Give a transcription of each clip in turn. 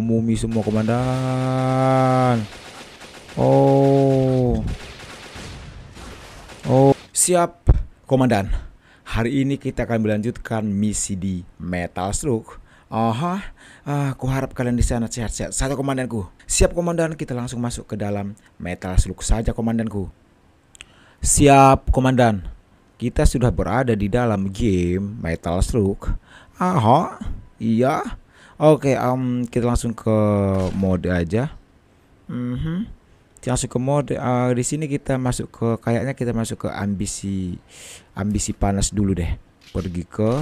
mumi semua komandan oh oh siap komandan hari ini kita akan melanjutkan misi di metal slug Aha, uh, ah, aku harap kalian di sana sehat-sehat. Satu komandanku. Siap komandan, kita langsung masuk ke dalam metal slug saja komandanku. Siap komandan. Kita sudah berada di dalam game metal slug. Aha, iya. Oke, okay, um, kita langsung ke mode aja. Mm -hmm. Kita langsung ke mode. Uh, di sini kita masuk ke kayaknya kita masuk ke ambisi ambisi panas dulu deh. Pergi ke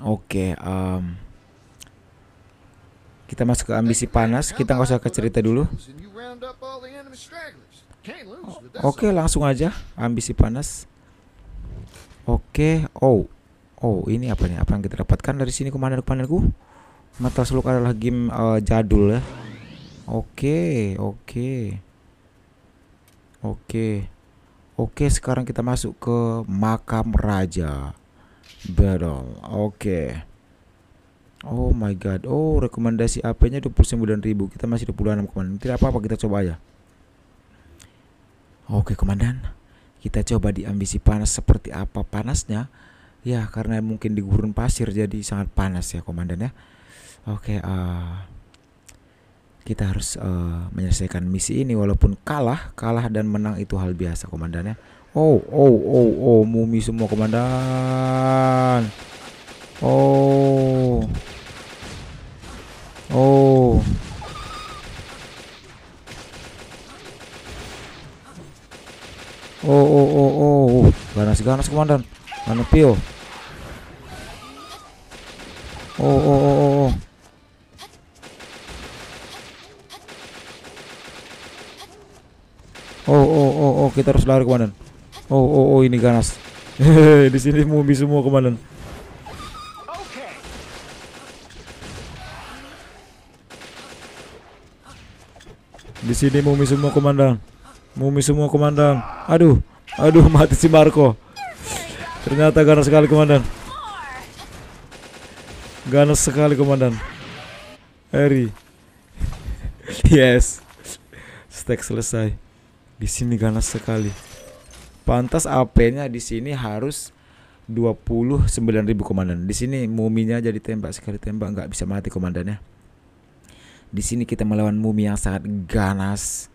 Oke, okay, um, kita masuk ke ambisi panas. Kita nggak usah ke cerita dulu. Oke, okay, langsung aja ambisi panas. Oke, okay. oh Oh ini apa nih? Apa yang kita dapatkan dari sini komandan-komandanku? mata Slug adalah game uh, jadul ya. Oke, oke. Oke. Oke, sekarang kita masuk ke makam raja. Battle. Oke. Oh my god. Oh, rekomendasi puluh sembilan 29.000. Kita masih 26, Komandan. Tidak apa-apa, kita coba ya. Oke, Komandan. Kita coba di ambisi panas seperti apa panasnya Ya karena mungkin di gurun pasir jadi sangat panas ya komandan ya. Oke, uh, kita harus uh, menyelesaikan misi ini walaupun kalah, kalah dan menang itu hal biasa komandan ya. Oh, oh, oh, oh, mumi semua komandan. Oh. Oh. Oh, oh, oh, oh. Ganas-ganas komandan. Anu Pio. Oh oh, oh, oh, oh, oh. Oh, oh, oh, oh, kita harus lari kemana? Oh, oh, oh, ini ganas. di sini mumi semua kemana? Di sini mumi semua komandan. Mumi semua komandan. Aduh, aduh mati si Marco. Ternyata ganas sekali kemana? Ganas sekali komandan. Harry. yes. Stack selesai. Di sini ganas sekali. Pantas AP-nya di sini harus 29.000 komandan. Di sini muminya jadi tembak sekali tembak nggak bisa mati komandannya. Di sini kita melawan mumi yang sangat ganas.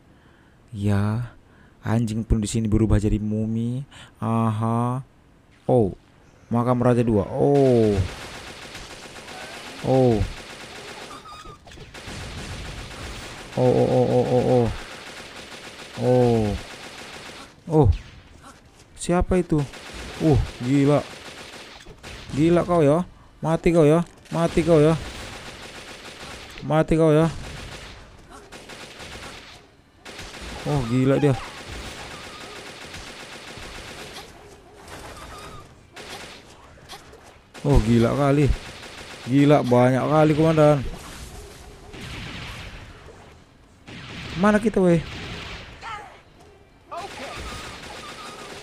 Ya, anjing pun di sini berubah jadi mumi. Aha. Oh, makam raja dua. Oh, Oh. Oh oh oh oh oh oh. Oh. Oh. Siapa itu? Uh, gila. Gila kau ya. Mati kau ya. Mati kau ya. Mati kau ya. Oh, gila dia. Oh, gila kali. Gila banyak kali komandan. Mana kita weh?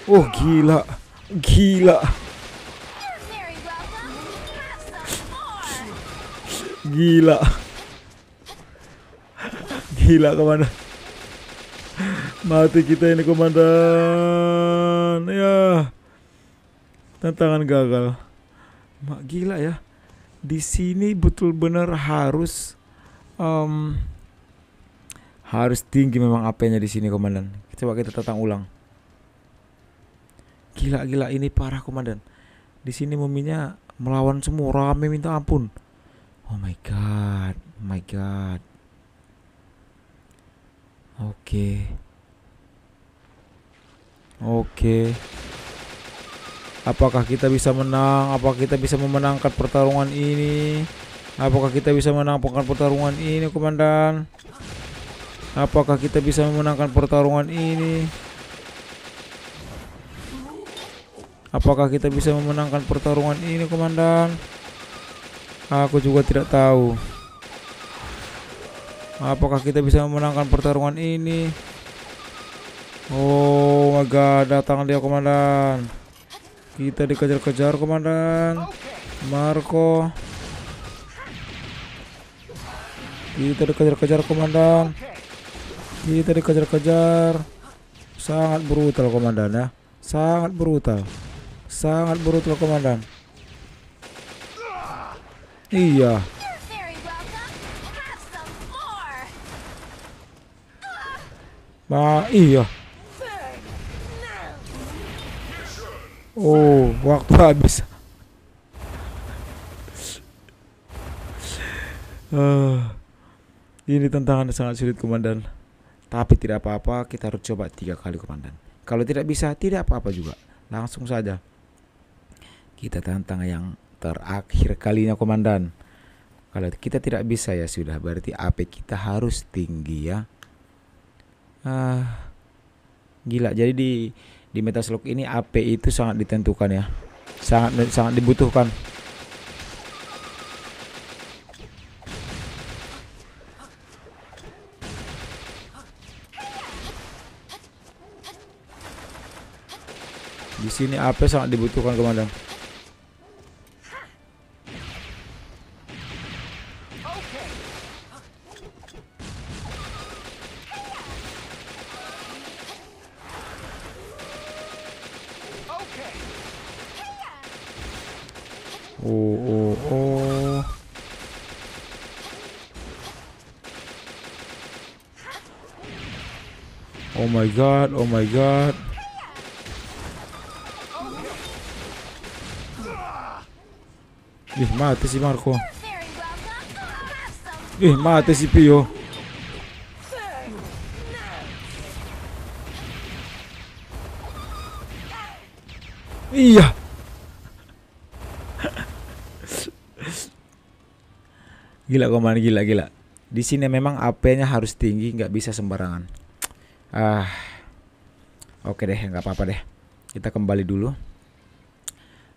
Oh gila. Gila. Gila. Gila komandan. Mati kita ini komandan. Ya. Tantangan gagal. Mak gila ya di sini betul benar harus um, harus tinggi memang apanya di sini komandan. Coba kita tatang ulang. Gila gila ini parah komandan. Di sini muminya melawan semua rame minta ampun. Oh my god, oh my god. Oke. Okay. Oke. Okay. Apakah kita bisa menang? Apakah kita bisa memenangkan pertarungan ini? Apakah kita bisa memenangkan pertarungan ini, komandan? Apakah kita bisa memenangkan pertarungan ini? Apakah kita bisa memenangkan pertarungan ini, komandan? Aku juga tidak tahu. Apakah kita bisa memenangkan pertarungan ini? Oh my god, datang dia, komandan. Kita dikejar-kejar komandan Marco Kita dikejar-kejar komandan Kita dikejar-kejar Sangat brutal komandan ya Sangat brutal Sangat brutal komandan Iya Ma iya Oh, waktu habis. uh, ini tantangan sangat sulit, Komandan. Tapi tidak apa-apa, kita harus coba tiga kali, Komandan. Kalau tidak bisa, tidak apa-apa juga. Langsung saja. Kita tantang yang terakhir kalinya, Komandan. Kalau kita tidak bisa ya sudah berarti AP kita harus tinggi ya. Ah, uh, gila. Jadi di di Metaslog ini AP itu sangat ditentukan ya sangat sangat dibutuhkan di sini AP sangat dibutuhkan komandan Oh, oh, oh. Oh my god, oh my god. Ih, mati si Marco. Ih, mati si Pio. Iya. Gila komandan gila gila. Di sini memang AP-nya harus tinggi, nggak bisa sembarangan. Ah, oke deh, nggak apa-apa deh. Kita kembali dulu.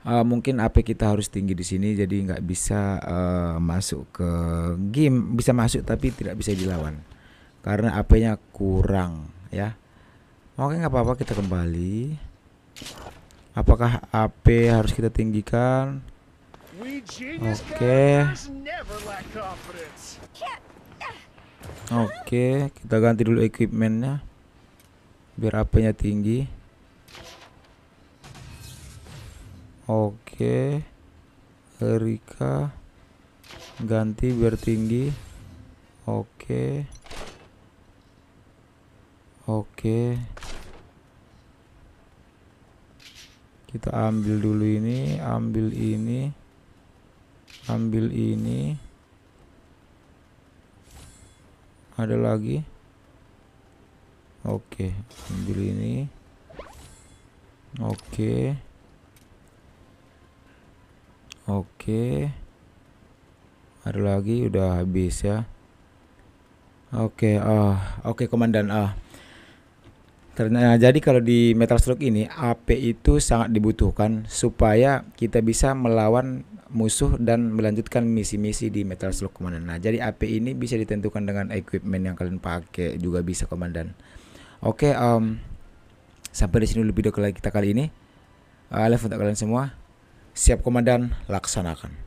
Uh, mungkin AP kita harus tinggi di sini, jadi nggak bisa uh, masuk ke game, bisa masuk tapi tidak bisa dilawan karena AP-nya kurang ya. Oke nggak apa-apa kita kembali. Apakah AP harus kita tinggikan? Oke. Oke, kita ganti dulu equipmentnya biar apinya tinggi. Oke. Erika ganti biar tinggi. Oke. Oke. Kita ambil dulu ini, ambil ini ambil ini ada lagi oke ambil ini oke oke ada lagi udah habis ya oke ah oke komandan ah Nah, jadi kalau di Metal Slug ini AP itu sangat dibutuhkan supaya kita bisa melawan musuh dan melanjutkan misi-misi di Metal Slug Komandan. Nah, jadi AP ini bisa ditentukan dengan equipment yang kalian pakai juga bisa Komandan. Oke, um, sampai di sini dulu video kita kali ini. Uh, Level untuk kalian semua. Siap Komandan, laksanakan.